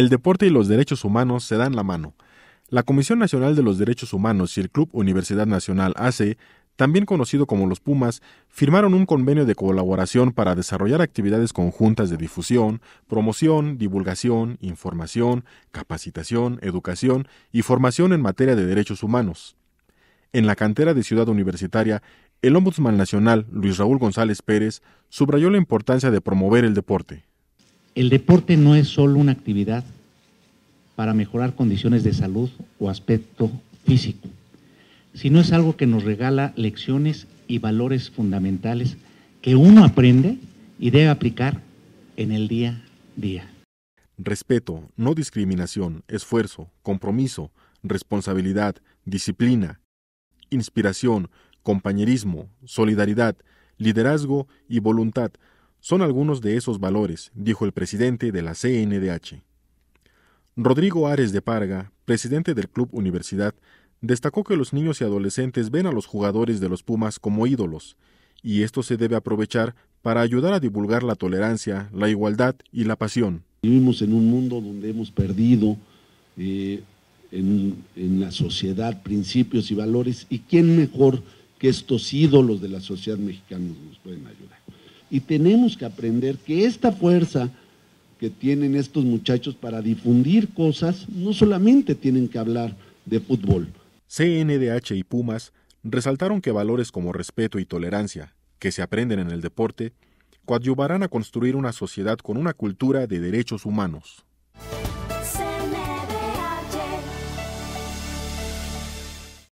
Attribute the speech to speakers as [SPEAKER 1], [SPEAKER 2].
[SPEAKER 1] El deporte y los derechos humanos se dan la mano. La Comisión Nacional de los Derechos Humanos y el Club Universidad Nacional AC, también conocido como los Pumas, firmaron un convenio de colaboración para desarrollar actividades conjuntas de difusión, promoción, divulgación, información, capacitación, educación y formación en materia de derechos humanos. En la cantera de Ciudad Universitaria, el Ombudsman Nacional, Luis Raúl González Pérez, subrayó la importancia de promover el deporte. El deporte no es solo una
[SPEAKER 2] actividad para mejorar condiciones de salud o aspecto físico, sino es algo que nos regala lecciones y valores fundamentales que uno aprende y debe aplicar en el día
[SPEAKER 1] a día. Respeto, no discriminación, esfuerzo, compromiso, responsabilidad, disciplina, inspiración, compañerismo, solidaridad, liderazgo y voluntad son algunos de esos valores, dijo el presidente de la CNDH. Rodrigo Ares de Parga, presidente del Club Universidad, destacó que los niños y adolescentes ven a los jugadores de los Pumas como ídolos, y esto se debe aprovechar para ayudar a divulgar la tolerancia, la igualdad y la pasión. Vivimos en un mundo
[SPEAKER 3] donde hemos perdido eh, en, en, la sociedad principios y valores, y quién mejor que estos ídolos de la sociedad mexicana nos pueden ayudar. Y tenemos que aprender que esta fuerza que tienen estos muchachos para difundir cosas, no solamente tienen que hablar de fútbol. CNDH
[SPEAKER 1] y Pumas resaltaron que valores como respeto y tolerancia, que se aprenden en el deporte, coadyuvarán a construir una sociedad con una cultura de derechos humanos.